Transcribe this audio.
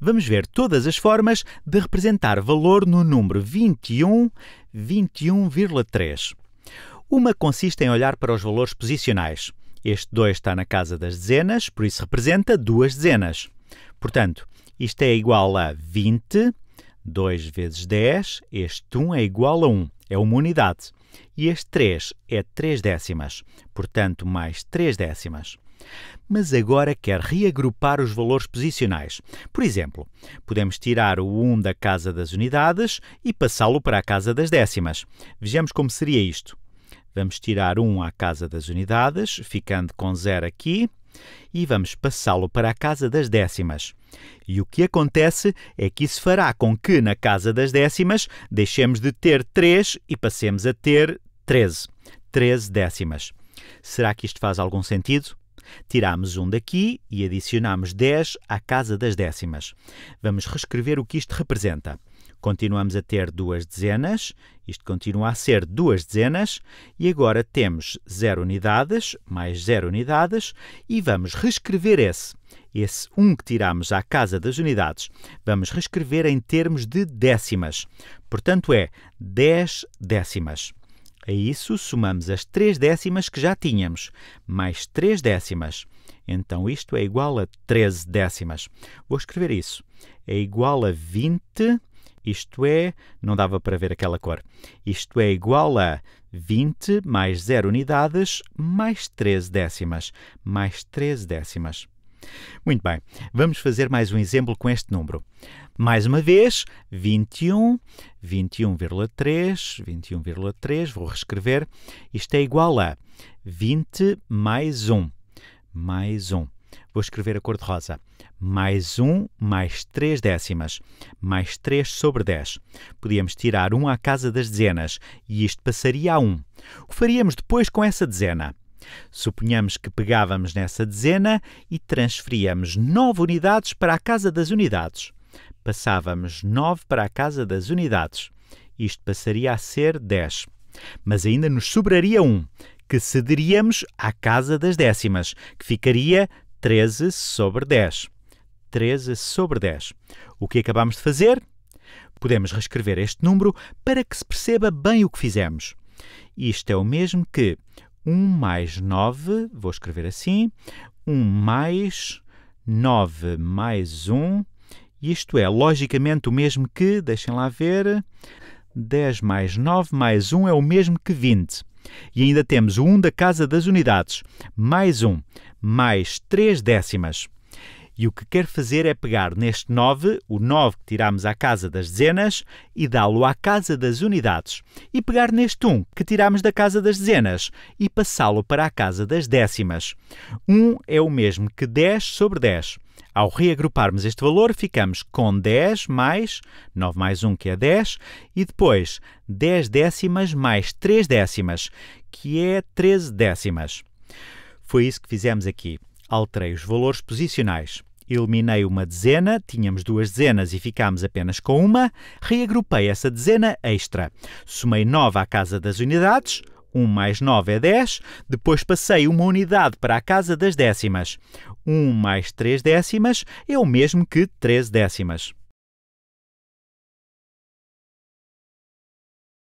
Vamos ver todas as formas de representar valor no número 21, 21,3. Uma consiste em olhar para os valores posicionais. Este 2 está na casa das dezenas, por isso representa duas dezenas. Portanto, isto é igual a 20, 2 vezes 10, este 1 é igual a 1, é uma unidade. E este 3 é 3 décimas, portanto, mais 3 décimas. Mas agora quer reagrupar os valores posicionais. Por exemplo, podemos tirar o 1 da casa das unidades e passá-lo para a casa das décimas. Vejamos como seria isto. Vamos tirar 1 à casa das unidades, ficando com 0 aqui, e vamos passá-lo para a casa das décimas. E o que acontece é que isso fará com que na casa das décimas deixemos de ter 3 e passemos a ter 13. 13 décimas. Será que isto faz algum sentido? Tirámos um daqui e adicionámos 10 à casa das décimas. Vamos reescrever o que isto representa. Continuamos a ter duas dezenas, isto continua a ser duas dezenas, e agora temos 0 unidades, mais 0 unidades, e vamos reescrever esse esse 1 um que tiramos à casa das unidades, vamos reescrever em termos de décimas. Portanto, é 10 décimas. A isso somamos as três décimas que já tínhamos, mais três décimas. Então isto é igual a 13 décimas. Vou escrever isso. É igual a 20, isto é, não dava para ver aquela cor. Isto é igual a 20 mais 0 unidades mais 13 décimas, mais 13 décimas. Muito bem, vamos fazer mais um exemplo com este número. Mais uma vez, 21, 21,3, 21,3, vou reescrever. Isto é igual a 20 mais 1, mais 1. Vou escrever a cor de rosa. Mais 1 mais 3 décimas, mais 3 sobre 10. Podíamos tirar 1 à casa das dezenas e isto passaria a 1. O que faríamos depois com essa dezena? Suponhamos que pegávamos nessa dezena e transferíamos nove unidades para a casa das unidades. Passávamos nove para a casa das unidades. Isto passaria a ser 10. Mas ainda nos sobraria um, que cederíamos à casa das décimas, que ficaria 13 sobre 10. 13 sobre 10. O que acabamos de fazer? Podemos reescrever este número para que se perceba bem o que fizemos. Isto é o mesmo que 1 mais 9, vou escrever assim, 1 mais 9 mais 1, isto é logicamente o mesmo que, deixem lá ver, 10 mais 9 mais 1 é o mesmo que 20. E ainda temos o 1 da casa das unidades, mais 1, mais 3 décimas. E o que quero fazer é pegar neste 9, o 9 que tirámos à casa das dezenas, e dá-lo à casa das unidades. E pegar neste 1 que tirámos da casa das dezenas e passá-lo para a casa das décimas. 1 é o mesmo que 10 sobre 10. Ao reagruparmos este valor, ficamos com 10 mais 9 mais 1, que é 10, e depois 10 décimas mais 3 décimas, que é 13 décimas. Foi isso que fizemos aqui. Alterei os valores posicionais. Eliminei uma dezena, tínhamos duas dezenas e ficámos apenas com uma, reagrupei essa dezena extra. Somei 9 à casa das unidades, 1 mais 9 é 10, depois passei uma unidade para a casa das décimas. 1 mais 3 décimas é o mesmo que 3 décimas.